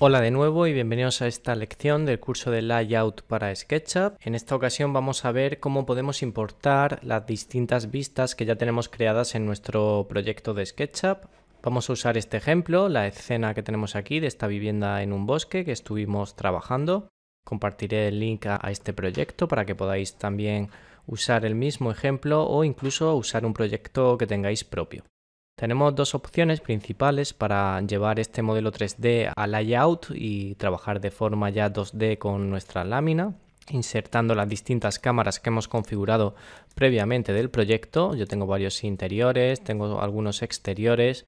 Hola de nuevo y bienvenidos a esta lección del curso de Layout para SketchUp. En esta ocasión vamos a ver cómo podemos importar las distintas vistas que ya tenemos creadas en nuestro proyecto de SketchUp. Vamos a usar este ejemplo, la escena que tenemos aquí de esta vivienda en un bosque que estuvimos trabajando. Compartiré el link a este proyecto para que podáis también usar el mismo ejemplo o incluso usar un proyecto que tengáis propio. Tenemos dos opciones principales para llevar este modelo 3D al layout y trabajar de forma ya 2D con nuestra lámina insertando las distintas cámaras que hemos configurado previamente del proyecto. Yo tengo varios interiores, tengo algunos exteriores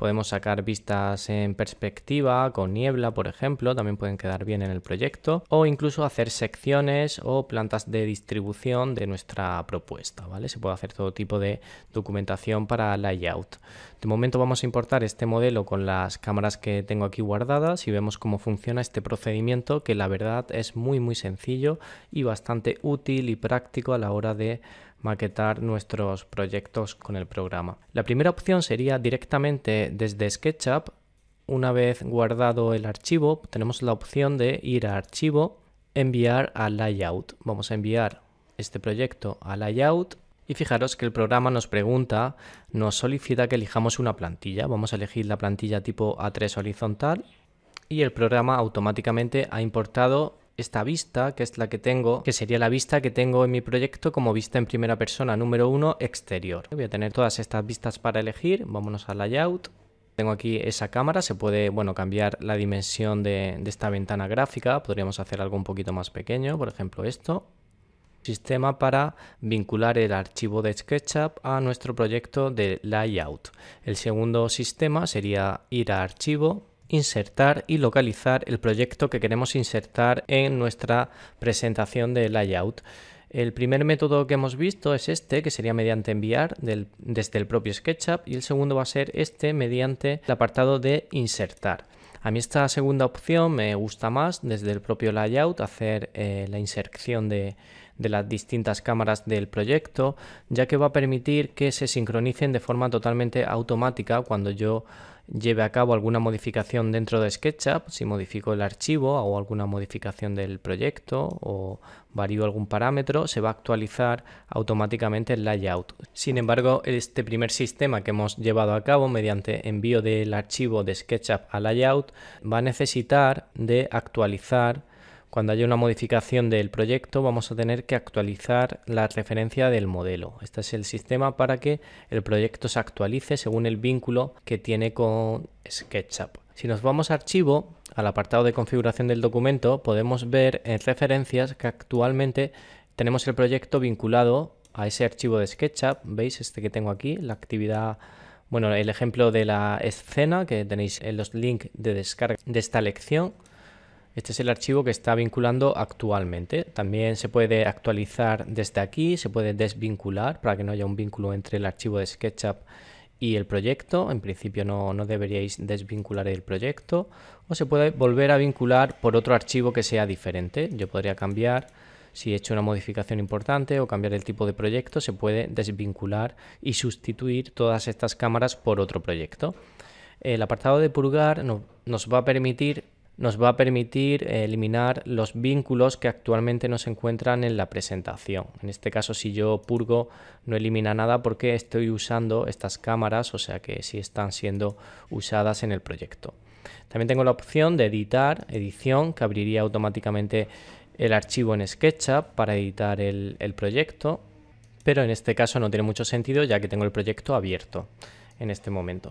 Podemos sacar vistas en perspectiva, con niebla, por ejemplo, también pueden quedar bien en el proyecto, o incluso hacer secciones o plantas de distribución de nuestra propuesta, ¿vale? Se puede hacer todo tipo de documentación para layout. De momento vamos a importar este modelo con las cámaras que tengo aquí guardadas y vemos cómo funciona este procedimiento que la verdad es muy muy sencillo y bastante útil y práctico a la hora de maquetar nuestros proyectos con el programa. La primera opción sería directamente desde SketchUp. Una vez guardado el archivo, tenemos la opción de ir a Archivo, Enviar a Layout. Vamos a enviar este proyecto a Layout y fijaros que el programa nos pregunta, nos solicita que elijamos una plantilla. Vamos a elegir la plantilla tipo A3 horizontal y el programa automáticamente ha importado esta vista, que es la que tengo, que sería la vista que tengo en mi proyecto como vista en primera persona número uno exterior. Voy a tener todas estas vistas para elegir, vámonos al layout. Tengo aquí esa cámara, se puede bueno, cambiar la dimensión de esta ventana gráfica, podríamos hacer algo un poquito más pequeño, por ejemplo esto, sistema para vincular el archivo de SketchUp a nuestro proyecto de layout. El segundo sistema sería ir a archivo, insertar y localizar el proyecto que queremos insertar en nuestra presentación de layout. El primer método que hemos visto es este, que sería mediante enviar desde el propio SketchUp, y el segundo va a ser este mediante el apartado de insertar. A mí esta segunda opción me gusta más, desde el propio layout, hacer eh, la inserción de, de las distintas cámaras del proyecto, ya que va a permitir que se sincronicen de forma totalmente automática cuando yo lleve a cabo alguna modificación dentro de SketchUp, si modifico el archivo, o alguna modificación del proyecto o varío algún parámetro, se va a actualizar automáticamente el layout. Sin embargo, este primer sistema que hemos llevado a cabo mediante envío del archivo de SketchUp a layout va a necesitar de actualizar cuando haya una modificación del proyecto vamos a tener que actualizar la referencia del modelo. Este es el sistema para que el proyecto se actualice según el vínculo que tiene con SketchUp. Si nos vamos a archivo, al apartado de configuración del documento, podemos ver en eh, referencias que actualmente tenemos el proyecto vinculado a ese archivo de SketchUp. ¿Veis este que tengo aquí? La actividad bueno, el ejemplo de la escena que tenéis en los links de descarga de esta lección. Este es el archivo que está vinculando actualmente. También se puede actualizar desde aquí, se puede desvincular para que no haya un vínculo entre el archivo de SketchUp y el proyecto. En principio no, deberíais desvincular el proyecto. O se puede volver a vincular por otro archivo que sea diferente. Yo podría cambiar si he hecho una modificación importante o cambiar el tipo de proyecto, se puede desvincular y sustituir todas estas cámaras por otro proyecto. El apartado de purgar nos va a permitir nos va a permitir eliminar los vínculos que actualmente no se encuentran en la presentación. En este caso, si yo purgo, no elimina nada porque estoy usando estas cámaras, o sea que sí están siendo usadas en el proyecto. También tengo la opción de editar, edición, que abriría automáticamente el archivo en SketchUp para editar el, el proyecto, pero en este caso no tiene mucho sentido ya que tengo el proyecto abierto en este momento.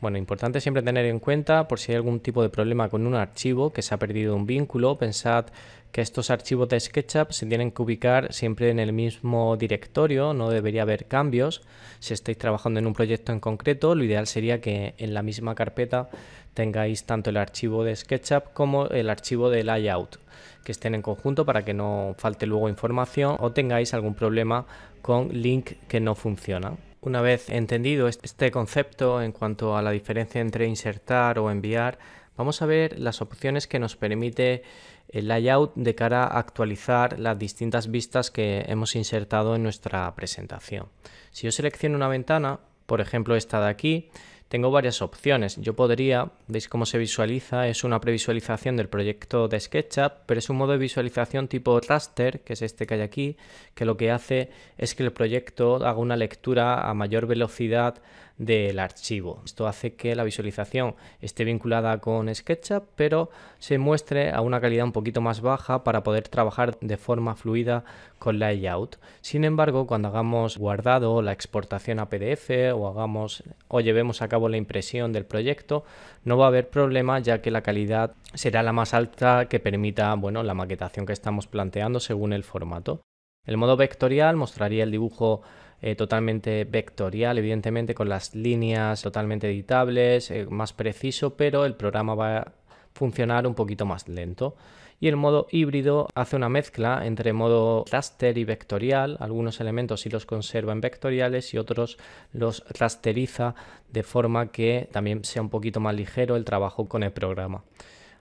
Bueno, importante siempre tener en cuenta por si hay algún tipo de problema con un archivo que se ha perdido un vínculo, pensad que estos archivos de SketchUp se tienen que ubicar siempre en el mismo directorio, no debería haber cambios. Si estáis trabajando en un proyecto en concreto, lo ideal sería que en la misma carpeta tengáis tanto el archivo de SketchUp como el archivo de layout, que estén en conjunto para que no falte luego información o tengáis algún problema con link que no funciona. Una vez entendido este concepto en cuanto a la diferencia entre insertar o enviar, vamos a ver las opciones que nos permite el layout de cara a actualizar las distintas vistas que hemos insertado en nuestra presentación. Si yo selecciono una ventana, por ejemplo esta de aquí, tengo varias opciones. Yo podría, veis cómo se visualiza, es una previsualización del proyecto de SketchUp, pero es un modo de visualización tipo raster, que es este que hay aquí, que lo que hace es que el proyecto haga una lectura a mayor velocidad del archivo. Esto hace que la visualización esté vinculada con SketchUp, pero se muestre a una calidad un poquito más baja para poder trabajar de forma fluida con layout. Sin embargo, cuando hagamos guardado la exportación a PDF o hagamos o llevemos a cabo la impresión del proyecto, no va a haber problema ya que la calidad será la más alta que permita, bueno, la maquetación que estamos planteando según el formato. El modo vectorial mostraría el dibujo eh, totalmente vectorial, evidentemente con las líneas totalmente editables, eh, más preciso, pero el programa va a funcionar un poquito más lento. Y el modo híbrido hace una mezcla entre modo raster y vectorial, algunos elementos sí los conserva en vectoriales y otros los rasteriza de forma que también sea un poquito más ligero el trabajo con el programa.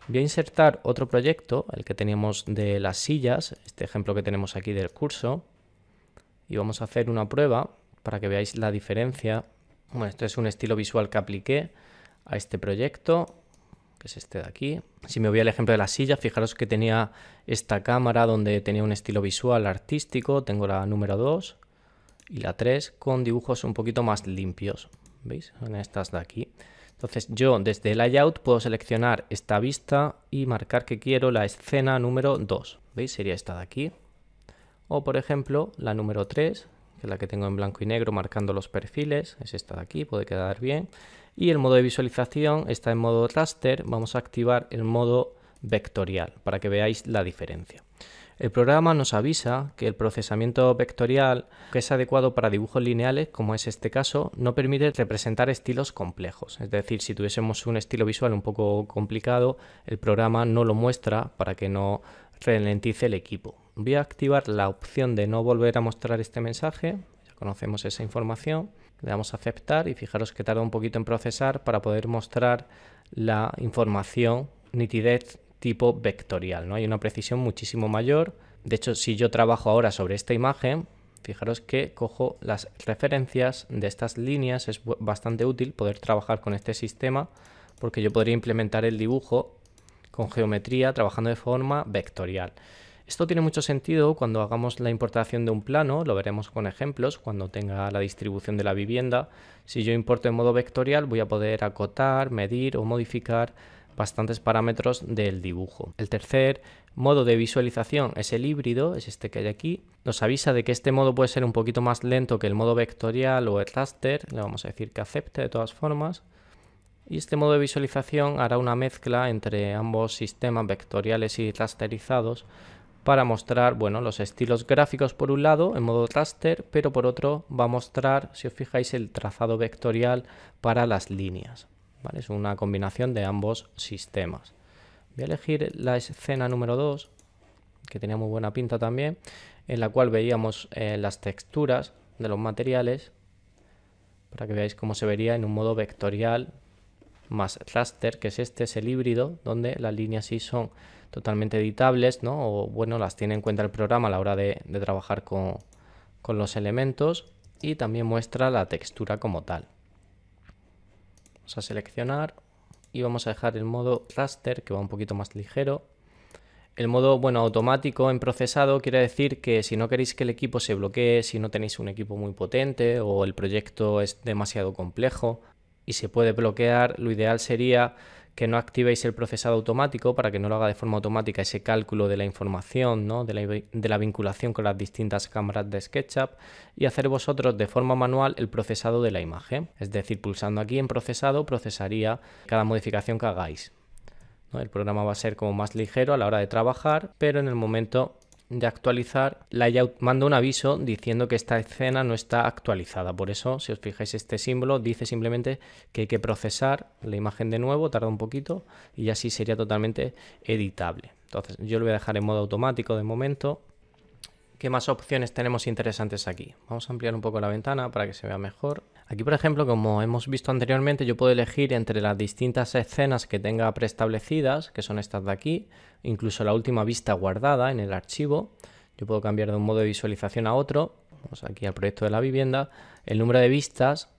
Voy a insertar otro proyecto, el que teníamos de las sillas, este ejemplo que tenemos aquí del curso, y vamos a hacer una prueba para que veáis la diferencia. Bueno, esto es un estilo visual que apliqué a este proyecto, que es este de aquí. Si me voy al ejemplo de la silla, fijaros que tenía esta cámara donde tenía un estilo visual artístico, tengo la número 2 y la 3 con dibujos un poquito más limpios, ¿veis? En estas de aquí. Entonces yo desde el layout puedo seleccionar esta vista y marcar que quiero la escena número 2, ¿veis? Sería esta de aquí. O por ejemplo, la número 3, que es la que tengo en blanco y negro marcando los perfiles, es esta de aquí, puede quedar bien. Y el modo de visualización está en modo raster, vamos a activar el modo vectorial para que veáis la diferencia. El programa nos avisa que el procesamiento vectorial, que es adecuado para dibujos lineales, como es este caso, no permite representar estilos complejos. Es decir, si tuviésemos un estilo visual un poco complicado, el programa no lo muestra para que no ralentice el equipo voy a activar la opción de no volver a mostrar este mensaje, ya conocemos esa información, le damos a aceptar y fijaros que tarda un poquito en procesar para poder mostrar la información nitidez tipo vectorial, ¿no? Hay una precisión muchísimo mayor. De hecho, si yo trabajo ahora sobre esta imagen, fijaros que cojo las referencias de estas líneas, es bastante útil poder trabajar con este sistema porque yo podría implementar el dibujo con geometría trabajando de forma vectorial. Esto tiene mucho sentido cuando hagamos la importación de un plano, lo veremos con ejemplos, cuando tenga la distribución de la vivienda. Si yo importo en modo vectorial voy a poder acotar, medir o modificar bastantes parámetros del dibujo. El tercer modo de visualización es el híbrido, es este que hay aquí. Nos avisa de que este modo puede ser un poquito más lento que el modo vectorial o el raster, le vamos a decir que acepte de todas formas. Y este modo de visualización hará una mezcla entre ambos sistemas vectoriales y rasterizados para mostrar, bueno, los estilos gráficos por un lado en modo raster, pero por otro va a mostrar, si os fijáis, el trazado vectorial para las líneas. ¿vale? Es una combinación de ambos sistemas. Voy a elegir la escena número 2, que tenía muy buena pinta también, en la cual veíamos eh, las texturas de los materiales, para que veáis cómo se vería en un modo vectorial más raster, que es este, es el híbrido, donde las líneas sí son totalmente editables, ¿no? O bueno, las tiene en cuenta el programa a la hora de, trabajar con, con los elementos y también muestra la textura como tal. Vamos a seleccionar y vamos a dejar el modo raster que va un poquito más ligero. El modo bueno automático en procesado quiere decir que si no queréis que el equipo se bloquee, si no tenéis un equipo muy potente o el proyecto es demasiado complejo y se puede bloquear, lo ideal sería que no activéis el procesado automático para que no lo haga de forma automática ese cálculo de la información, ¿no? de, la, vinculación con las distintas cámaras de SketchUp y hacer vosotros de forma manual el procesado de la imagen. Es decir, pulsando aquí en procesado procesaría cada modificación que hagáis. El programa va a ser como más ligero a la hora de trabajar, pero en el momento de actualizar, Layout manda un aviso diciendo que esta escena no está actualizada. Por eso, si os fijáis, este símbolo dice simplemente que hay que procesar la imagen de nuevo, tarda un poquito y así sería totalmente editable. Entonces, yo lo voy a dejar en modo automático de momento. ¿Qué más opciones tenemos interesantes aquí? Vamos a ampliar un poco la ventana para que se vea mejor. Aquí, por ejemplo, como hemos visto anteriormente, yo puedo elegir entre las distintas escenas que tenga preestablecidas, que son estas de aquí, incluso la última vista guardada en el archivo. Yo puedo cambiar de un modo de visualización a otro. Vamos aquí al proyecto de la vivienda. El número de vistas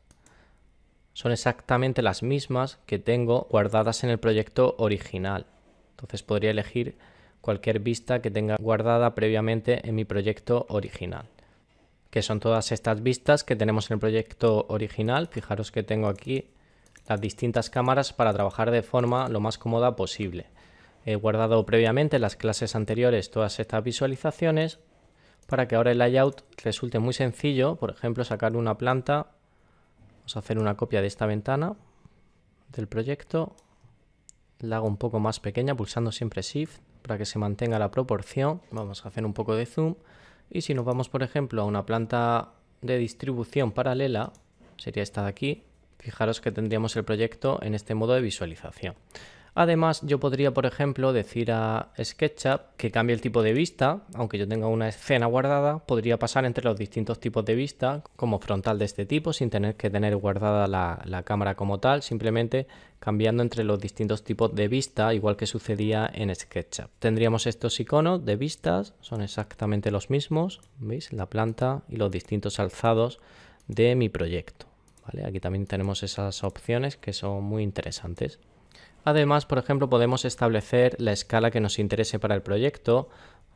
son exactamente las mismas que tengo guardadas en el proyecto original. Entonces podría elegir cualquier vista que tenga guardada previamente en mi proyecto original que son todas estas vistas que tenemos en el proyecto original. Fijaros que tengo aquí las distintas cámaras para trabajar de forma lo más cómoda posible. He guardado previamente las clases anteriores todas estas visualizaciones para que ahora el layout resulte muy sencillo. Por ejemplo, sacar una planta. Vamos a hacer una copia de esta ventana del proyecto. La hago un poco más pequeña pulsando siempre Shift para que se mantenga la proporción. Vamos a hacer un poco de zoom. Y si nos vamos, por ejemplo, a una planta de distribución paralela, sería esta de aquí, fijaros que tendríamos el proyecto en este modo de visualización. Además, yo podría, por ejemplo, decir a SketchUp que cambie el tipo de vista, aunque yo tenga una escena guardada, podría pasar entre los distintos tipos de vista, como frontal de este tipo, sin tener que tener guardada la, cámara como tal, simplemente cambiando entre los distintos tipos de vista, igual que sucedía en SketchUp. Tendríamos estos iconos de vistas, son exactamente los mismos, ¿veis? La planta y los distintos alzados de mi proyecto. ¿vale? Aquí también tenemos esas opciones que son muy interesantes. Además, por ejemplo, podemos establecer la escala que nos interese para el proyecto.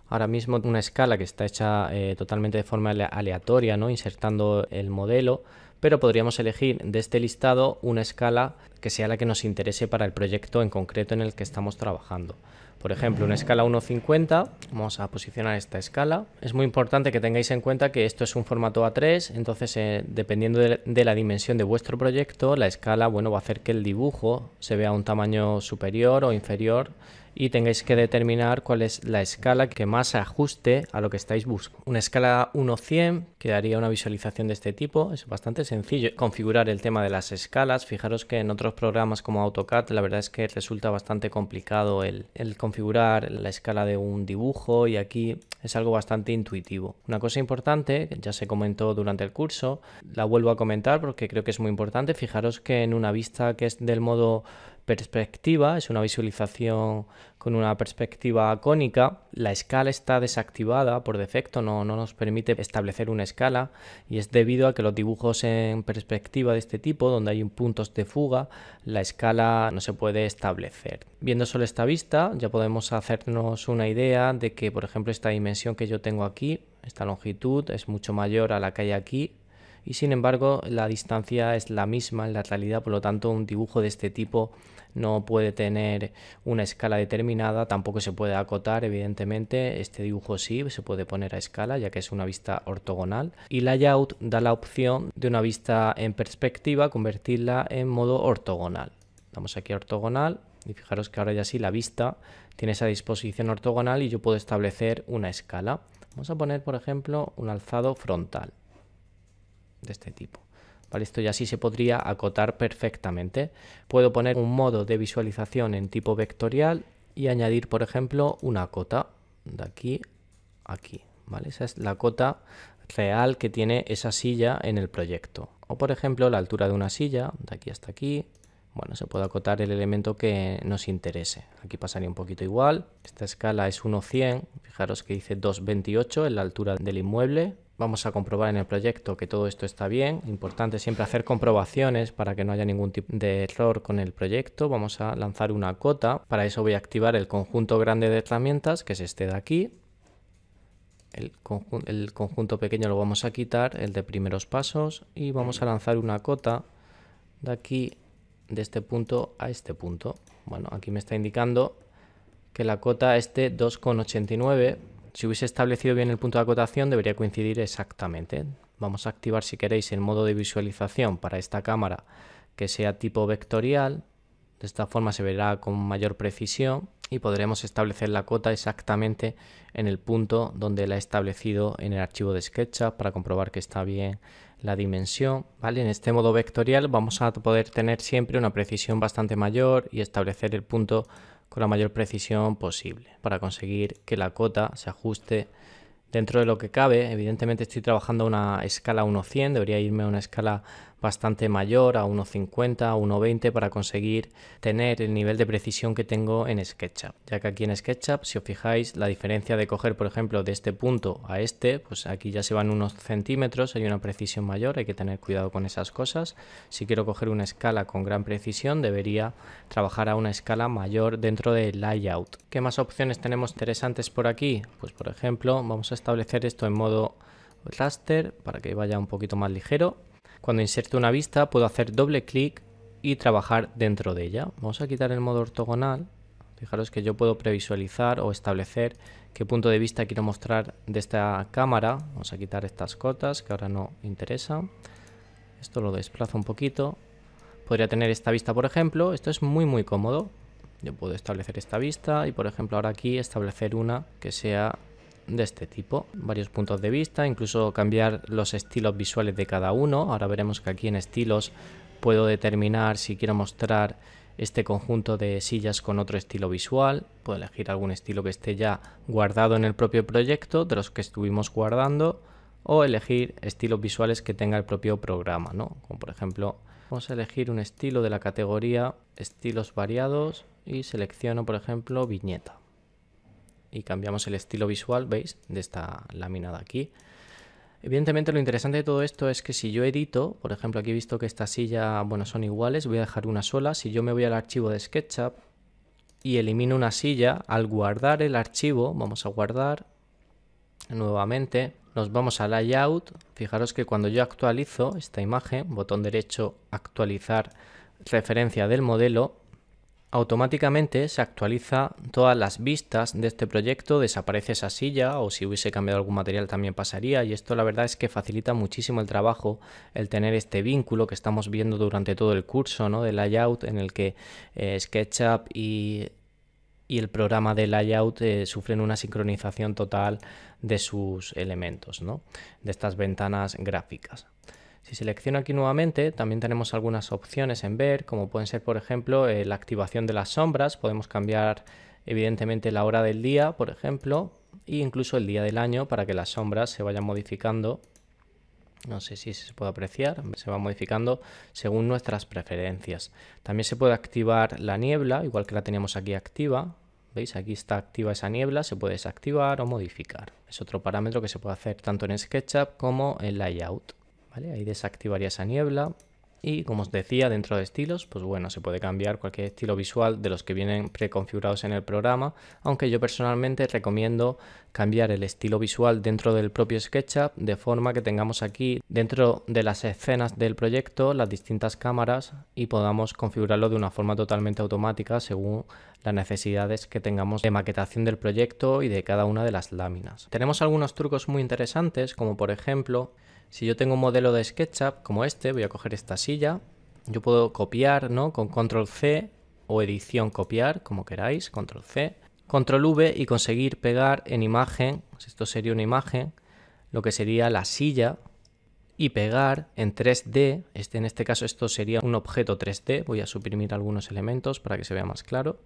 Ahora mismo una escala que está hecha eh, totalmente de forma aleatoria, ¿no? insertando el modelo, pero podríamos elegir de este listado una escala que sea la que nos interese para el proyecto en concreto en el que estamos trabajando. Por ejemplo, una escala 1.50, vamos a posicionar esta escala. Es muy importante que tengáis en cuenta que esto es un formato A3, entonces eh, dependiendo de, la dimensión de vuestro proyecto, la escala bueno, va a hacer que el dibujo se vea un tamaño superior o inferior y tengáis que determinar cuál es la escala que más se ajuste a lo que estáis buscando. Una escala 1-100 daría una visualización de este tipo, es bastante sencillo configurar el tema de las escalas, fijaros que en otros programas como AutoCAD la verdad es que resulta bastante complicado el, el configurar la escala de un dibujo y aquí es algo bastante intuitivo. Una cosa importante, ya se comentó durante el curso, la vuelvo a comentar porque creo que es muy importante, fijaros que en una vista que es del modo perspectiva, es una visualización con una perspectiva cónica. La escala está desactivada por defecto, no, no, nos permite establecer una escala y es debido a que los dibujos en perspectiva de este tipo, donde hay puntos de fuga, la escala no se puede establecer. Viendo solo esta vista ya podemos hacernos una idea de que, por ejemplo, esta dimensión que yo tengo aquí, esta longitud, es mucho mayor a la que hay aquí, y sin embargo la distancia es la misma en la realidad, por lo tanto un dibujo de este tipo no puede tener una escala determinada, tampoco se puede acotar, evidentemente, este dibujo sí se puede poner a escala ya que es una vista ortogonal y layout da la opción de una vista en perspectiva convertirla en modo ortogonal. vamos aquí a ortogonal y fijaros que ahora ya sí la vista tiene esa disposición ortogonal y yo puedo establecer una escala. Vamos a poner, por ejemplo, un alzado frontal de este tipo. Esto ya sí se podría acotar perfectamente. Puedo poner un modo de visualización en tipo vectorial y añadir, por ejemplo, una cota de aquí a aquí. ¿vale? Esa es la cota real que tiene esa silla en el proyecto. O, por ejemplo, la altura de una silla, de aquí hasta aquí. Bueno, se puede acotar el elemento que nos interese. Aquí pasaría un poquito igual. Esta escala es 1,100. Fijaros que dice 2,28 en la altura del inmueble. Vamos a comprobar en el proyecto que todo esto está bien. Importante siempre hacer comprobaciones para que no haya ningún tipo de error con el proyecto. Vamos a lanzar una cota. Para eso voy a activar el conjunto grande de herramientas, que es este de aquí. El, conjunto pequeño lo vamos a quitar, el de primeros pasos, y vamos a lanzar una cota de aquí, de este punto a este punto. Bueno, aquí me está indicando que la cota esté 2,89 si hubiese establecido bien el punto de acotación debería coincidir exactamente. Vamos a activar si queréis el modo de visualización para esta cámara que sea tipo vectorial. De esta forma se verá con mayor precisión y podremos establecer la cota exactamente en el punto donde la he establecido en el archivo de SketchUp para comprobar que está bien la dimensión. ¿vale? En este modo vectorial vamos a poder tener siempre una precisión bastante mayor y establecer el punto con la mayor precisión posible para conseguir que la cota se ajuste dentro de lo que cabe. Evidentemente estoy trabajando a una escala 1.100, 100 debería irme a una escala bastante mayor, a 1.50, a 1.20, para conseguir tener el nivel de precisión que tengo en SketchUp. Ya que aquí en SketchUp, si os fijáis, la diferencia de coger, por ejemplo, de este punto a este, pues aquí ya se van unos centímetros, hay una precisión mayor, hay que tener cuidado con esas cosas. Si quiero coger una escala con gran precisión, debería trabajar a una escala mayor dentro del layout. ¿Qué más opciones tenemos interesantes por aquí? Pues por ejemplo, vamos a establecer esto en modo raster para que vaya un poquito más ligero cuando inserto una vista puedo hacer doble clic y trabajar dentro de ella. Vamos a quitar el modo ortogonal. Fijaros que yo puedo previsualizar o establecer qué punto de vista quiero mostrar de esta cámara. Vamos a quitar estas cotas que ahora no interesan. Esto lo desplazo un poquito. Podría tener esta vista, por ejemplo. Esto es muy, muy cómodo. Yo puedo establecer esta vista y, por ejemplo, ahora aquí establecer una que sea de este tipo, varios puntos de vista, incluso cambiar los estilos visuales de cada uno. Ahora veremos que aquí en estilos puedo determinar si quiero mostrar este conjunto de sillas con otro estilo visual, puedo elegir algún estilo que esté ya guardado en el propio proyecto, de los que estuvimos guardando, o elegir estilos visuales que tenga el propio programa, ¿no? Como por ejemplo, vamos a elegir un estilo de la categoría estilos variados y selecciono por ejemplo viñeta y cambiamos el estilo visual, ¿veis? De esta lámina de aquí. Evidentemente lo interesante de todo esto es que si yo edito, por ejemplo aquí he visto que esta silla, bueno, son iguales, voy a dejar una sola. Si yo me voy al archivo de SketchUp y elimino una silla, al guardar el archivo, vamos a guardar nuevamente, nos vamos a Layout. Fijaros que cuando yo actualizo esta imagen, botón derecho, actualizar referencia del modelo, automáticamente se actualiza todas las vistas de este proyecto, desaparece esa silla o si hubiese cambiado algún material también pasaría y esto la verdad es que facilita muchísimo el trabajo el tener este vínculo que estamos viendo durante todo el curso ¿no? de layout en el que eh, SketchUp y, el programa de layout eh, sufren una sincronización total de sus elementos, de estas ventanas gráficas. Si selecciono aquí nuevamente, también tenemos algunas opciones en ver, como pueden ser, por ejemplo, eh, la activación de las sombras. Podemos cambiar, evidentemente, la hora del día, por ejemplo, e incluso el día del año para que las sombras se vayan modificando. No sé si se puede apreciar, se va modificando según nuestras preferencias. También se puede activar la niebla, igual que la teníamos aquí activa, ¿Veis? Aquí está activa esa niebla, se puede desactivar o modificar. Es otro parámetro que se puede hacer tanto en SketchUp como en Layout. Ahí desactivaría esa niebla. Y como os decía, dentro de estilos, pues bueno, se puede cambiar cualquier estilo visual de los que vienen preconfigurados en el programa, aunque yo personalmente recomiendo cambiar el estilo visual dentro del propio SketchUp de forma que tengamos aquí dentro de las escenas del proyecto las distintas cámaras y podamos configurarlo de una forma totalmente automática según las necesidades que tengamos de maquetación del proyecto y de cada una de las láminas. Tenemos algunos trucos muy interesantes, como por ejemplo si yo tengo un modelo de SketchUp como este, voy a coger esta silla, yo puedo copiar, ¿no? Con control C o edición copiar, como queráis, control C, control V y conseguir pegar en imagen, pues esto sería una imagen, lo que sería la silla y pegar en 3D, este, en este caso esto sería un objeto 3D, voy a suprimir algunos elementos para que se vea más claro.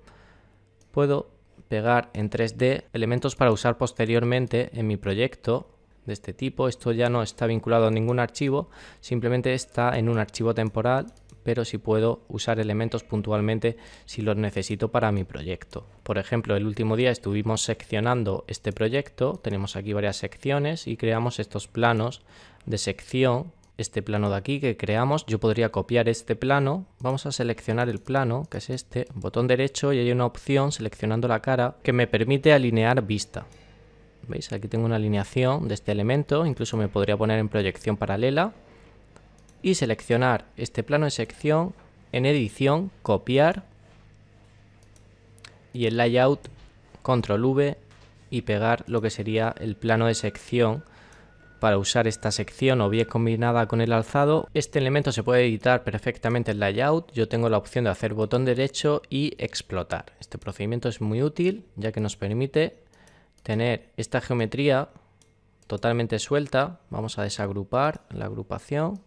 Puedo pegar en 3D elementos para usar posteriormente en mi proyecto de este tipo. Esto ya no está vinculado a ningún archivo, simplemente está en un archivo temporal, pero si puedo usar elementos puntualmente si los necesito para mi proyecto. Por ejemplo, el último día estuvimos seccionando este proyecto, tenemos aquí varias secciones y creamos estos planos de sección este plano de aquí que creamos, yo podría copiar este plano, vamos a seleccionar el plano, que es este, botón derecho y hay una opción seleccionando la cara que me permite alinear vista. ¿Veis? Aquí tengo una alineación de este elemento, incluso me podría poner en proyección paralela y seleccionar este plano de sección, en edición, copiar y el layout, control V y pegar lo que sería el plano de sección para usar esta sección o bien combinada con el alzado. Este elemento se puede editar perfectamente en layout. Yo tengo la opción de hacer botón derecho y explotar. Este procedimiento es muy útil ya que nos permite tener esta geometría totalmente suelta. Vamos a desagrupar la agrupación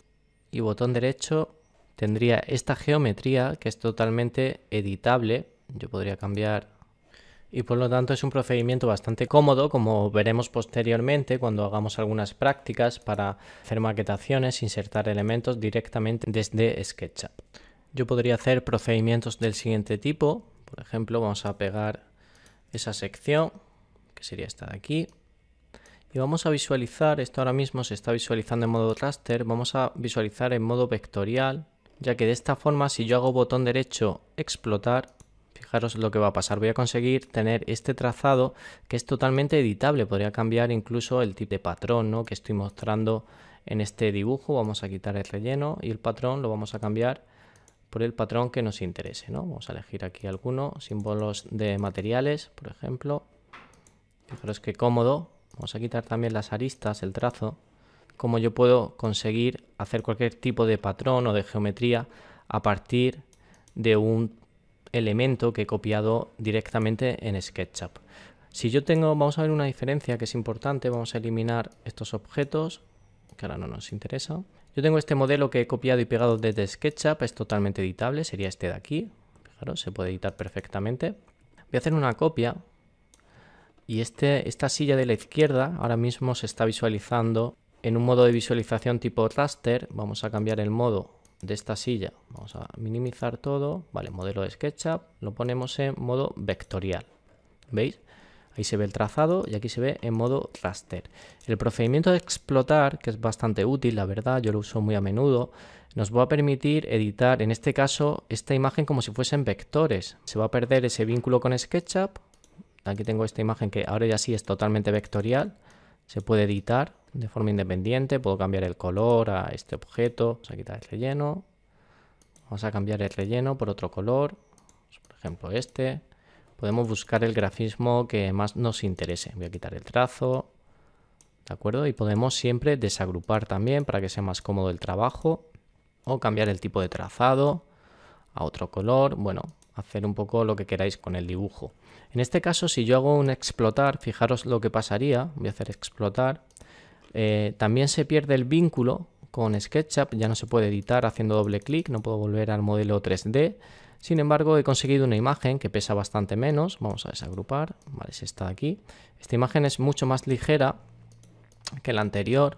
y botón derecho tendría esta geometría que es totalmente editable. Yo podría cambiar y por lo tanto es un procedimiento bastante cómodo, como veremos posteriormente cuando hagamos algunas prácticas para hacer maquetaciones, insertar elementos directamente desde SketchUp. Yo podría hacer procedimientos del siguiente tipo, por ejemplo, vamos a pegar esa sección que sería esta de aquí. Y vamos a visualizar, esto ahora mismo se está visualizando en modo raster, vamos a visualizar en modo vectorial, ya que de esta forma si yo hago botón derecho explotar, fijaros lo que va a pasar, voy a conseguir tener este trazado que es totalmente editable, podría cambiar incluso el tipo de patrón ¿no? que estoy mostrando en este dibujo, vamos a quitar el relleno y el patrón lo vamos a cambiar por el patrón que nos interese, ¿no? Vamos a elegir aquí alguno, símbolos de materiales, por ejemplo, Fijaros que cómodo. Vamos a quitar también las aristas, el trazo. Como yo puedo conseguir hacer cualquier tipo de patrón o de geometría a partir de un elemento que he copiado directamente en SketchUp. Si yo tengo, vamos a ver una diferencia que es importante, vamos a eliminar estos objetos, que ahora no nos interesa. Yo tengo este modelo que he copiado y pegado desde SketchUp, es totalmente editable, sería este de aquí, fijaros, se puede editar perfectamente. Voy a hacer una copia, y este, esta silla de la izquierda ahora mismo se está visualizando en un modo de visualización tipo raster. Vamos a cambiar el modo de esta silla. Vamos a minimizar todo. Vale, modelo de SketchUp. Lo ponemos en modo vectorial. ¿Veis? Ahí se ve el trazado y aquí se ve en modo raster. El procedimiento de explotar, que es bastante útil, la verdad, yo lo uso muy a menudo, nos va a permitir editar, en este caso, esta imagen como si fuesen vectores. Se va a perder ese vínculo con SketchUp, Aquí tengo esta imagen que ahora ya sí es totalmente vectorial. Se puede editar de forma independiente. Puedo cambiar el color a este objeto. Vamos a quitar el relleno. Vamos a cambiar el relleno por otro color. Pues, por ejemplo, este. Podemos buscar el grafismo que más nos interese. Voy a quitar el trazo. ¿De acuerdo? Y podemos siempre desagrupar también para que sea más cómodo el trabajo. O cambiar el tipo de trazado a otro color. Bueno, hacer un poco lo que queráis con el dibujo. En este caso, si yo hago un explotar, fijaros lo que pasaría, voy a hacer explotar, eh, también se pierde el vínculo con SketchUp, ya no se puede editar haciendo doble clic, no puedo volver al modelo 3D, sin embargo, he conseguido una imagen que pesa bastante menos. Vamos a desagrupar. Vale, está aquí. Esta imagen es mucho más ligera que la anterior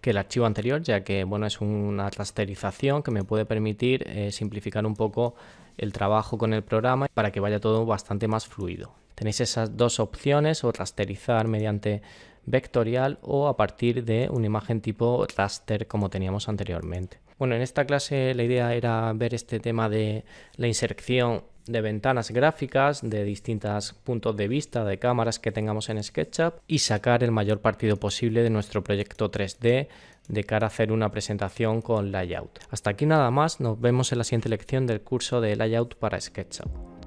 que el archivo anterior, ya que bueno, es una rasterización que me puede permitir eh, simplificar un poco el trabajo con el programa para que vaya todo bastante más fluido. Tenéis esas dos opciones, o rasterizar mediante vectorial o a partir de una imagen tipo raster como teníamos anteriormente. Bueno, en esta clase la idea era ver este tema de la inserción de ventanas gráficas, de distintos puntos de vista, de cámaras que tengamos en SketchUp y sacar el mayor partido posible de nuestro proyecto 3D de cara a hacer una presentación con layout. Hasta aquí nada más, nos vemos en la siguiente lección del curso de layout para SketchUp.